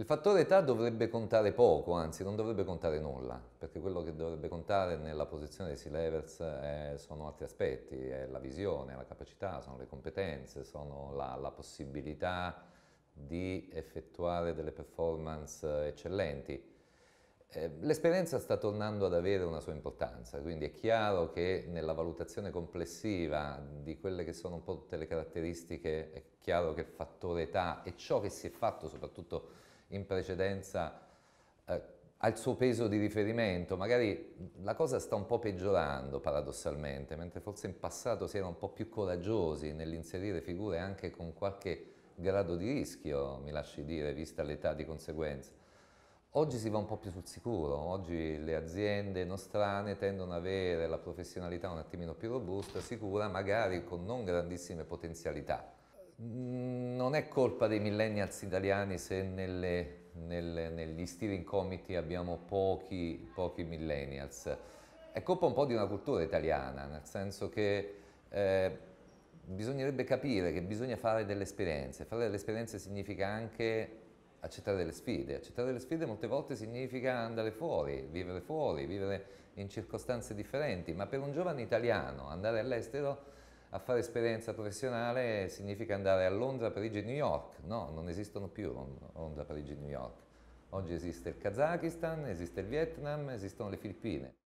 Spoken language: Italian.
Il fattore età dovrebbe contare poco, anzi non dovrebbe contare nulla, perché quello che dovrebbe contare nella posizione dei sea levels è, eh, sono altri aspetti, è la visione, la capacità, sono le competenze, sono la, la possibilità di effettuare delle performance eccellenti eh, l'esperienza sta tornando ad avere una sua importanza, quindi è chiaro che nella valutazione complessiva di quelle che sono un po' tutte le caratteristiche, è chiaro che il fattore età e ciò che si è fatto soprattutto in precedenza eh, ha il suo peso di riferimento, magari la cosa sta un po' peggiorando paradossalmente, mentre forse in passato si era un po' più coraggiosi nell'inserire figure anche con qualche grado di rischio, mi lasci dire, vista l'età di conseguenza. Oggi si va un po' più sul sicuro, oggi le aziende nostrane tendono ad avere la professionalità un attimino più robusta, sicura, magari con non grandissime potenzialità. Mm, non è colpa dei millennials italiani se nelle, nelle, negli steering committee abbiamo pochi, pochi millennials. È colpa un po' di una cultura italiana, nel senso che eh, bisognerebbe capire che bisogna fare delle esperienze. Fare delle esperienze significa anche accettare delle sfide. Accettare delle sfide molte volte significa andare fuori, vivere fuori, vivere in circostanze differenti, ma per un giovane italiano andare all'estero a fare esperienza professionale significa andare a Londra, Parigi e New York. No, non esistono più Londra, Parigi e New York. Oggi esiste il Kazakistan, esiste il Vietnam, esistono le Filippine.